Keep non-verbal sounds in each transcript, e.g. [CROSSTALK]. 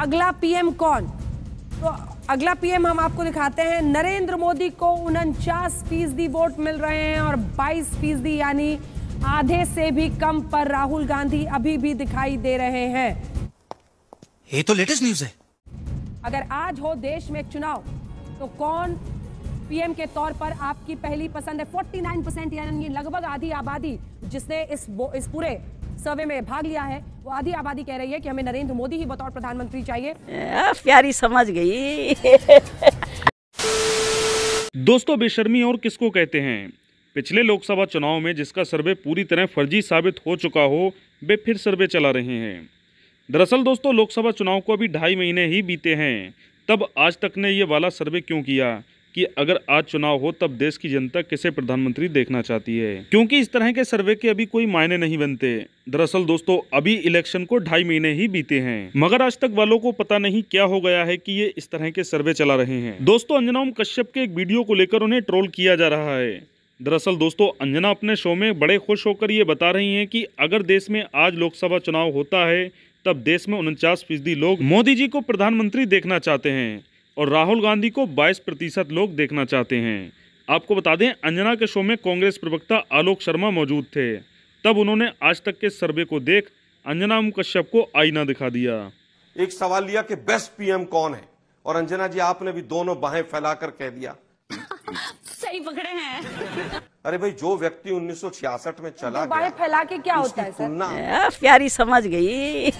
अगला पीएम कौन तो अगला पीएम हम आपको दिखाते हैं नरेंद्र मोदी को उनचास फीसदी वोट मिल रहे हैं और 22 फीसदी यानी आधे से भी कम पर राहुल गांधी अभी भी दिखाई दे रहे हैं ये तो लेटेस्ट न्यूज है अगर आज हो देश में चुनाव तो कौन पीएम के तौर पर आपकी पहली पसंद है 49 परसेंट यानी लगभग आधी आबादी जिसने इस इस पूरे सर्वे में भाग लिया है वो आधी आबादी कह रही है कि हमें नरेंद्र मोदी ही बतौर प्रधानमंत्री चाहिए प्यारी समझ गई दोस्तों बेशर्मी और किसको कहते हैं पिछले लोकसभा चुनाव में जिसका सर्वे पूरी तरह फर्जी साबित हो चुका हो वे फिर सर्वे चला रहे हैं दरअसल दोस्तों लोकसभा चुनाव को अभी ढाई महीने ही बीते हैं तब आज तक ने ये वाला सर्वे क्यों किया कि अगर आज चुनाव हो तब देश की जनता किसे प्रधानमंत्री देखना चाहती है क्योंकि इस तरह के सर्वे के अभी कोई मायने नहीं बनते दरअसल दोस्तों अभी इलेक्शन को ढाई महीने ही बीते हैं मगर आज तक वालों को पता नहीं क्या हो गया है कि ये इस तरह के सर्वे चला रहे हैं दोस्तों अंजना ओम कश्यप के एक वीडियो को लेकर उन्हें ट्रोल किया जा रहा है दरअसल दोस्तों अंजना अपने शो में बड़े खुश होकर ये बता रही है की अगर देश में आज लोकसभा चुनाव होता है तब देश में उनचास फीसदी लोग मोदी जी को प्रधानमंत्री देखना चाहते हैं और राहुल गांधी को 22 प्रतिशत लोग देखना चाहते हैं आपको बता दें अंजना के शो में कांग्रेस प्रवक्ता आलोक शर्मा मौजूद थे तब उन्होंने आज तक के सर्वे को देख अंजना कश्यप को आईना दिखा दिया एक सवाल लिया कि बेस्ट पीएम कौन है और अंजना जी आपने भी दोनों बाहें फैलाकर कह दिया सही पकड़े हैं अरे भाई जो व्यक्ति 1966 में चला गया फैला के क्या होता है सर? प्यारी समझ गई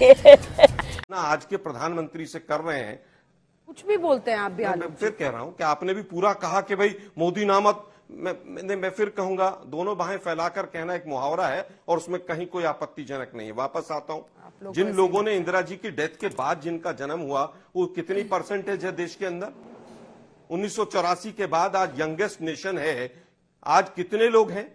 ना आज के प्रधानमंत्री से कर रहे हैं कुछ भी बोलते हैं आप भी मैं, मैं फिर कह रहा हूँ कि आपने भी पूरा कहा कि भाई मोदी नामक मैं मैं, मैं फिर कहूंगा दोनों बाहें फैलाकर कहना एक मुहावरा है और उसमें कहीं कोई आपत्तिजनक नहीं है वापस आता हूँ जिन लोगों ने इंदिरा जी की डेथ के बाद जिनका जन्म हुआ वो कितनी परसेंटेज है देश के अंदर उन्नीस के बाद आज यंगेस्ट नेशन है आज कितने लोग हैं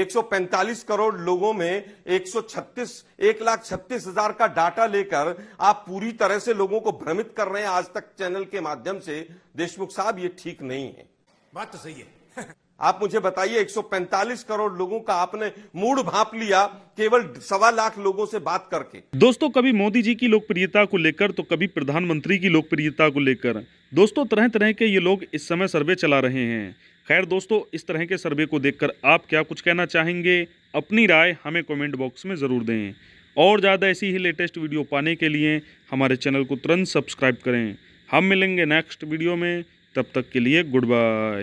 145 करोड़ लोगों में 136 एक लाख छत्तीस हजार का डाटा लेकर आप पूरी तरह से लोगों को भ्रमित कर रहे हैं आज तक चैनल के माध्यम से देशमुख साहब ये ठीक नहीं है बात तो सही है [LAUGHS] आप मुझे बताइए 145 करोड़ लोगों का आपने मूड भाप लिया केवल सवा लाख लोगों से बात करके दोस्तों कभी मोदी जी की लोकप्रियता को लेकर तो कभी प्रधानमंत्री की लोकप्रियता को लेकर दोस्तों तरह तरह के ये लोग इस समय सर्वे चला रहे हैं खैर दोस्तों इस तरह के सर्वे को देखकर आप क्या कुछ कहना चाहेंगे अपनी राय हमें कमेंट बॉक्स में ज़रूर दें और ज़्यादा ऐसी ही लेटेस्ट वीडियो पाने के लिए हमारे चैनल को तुरंत सब्सक्राइब करें हम मिलेंगे नेक्स्ट वीडियो में तब तक के लिए गुड बाय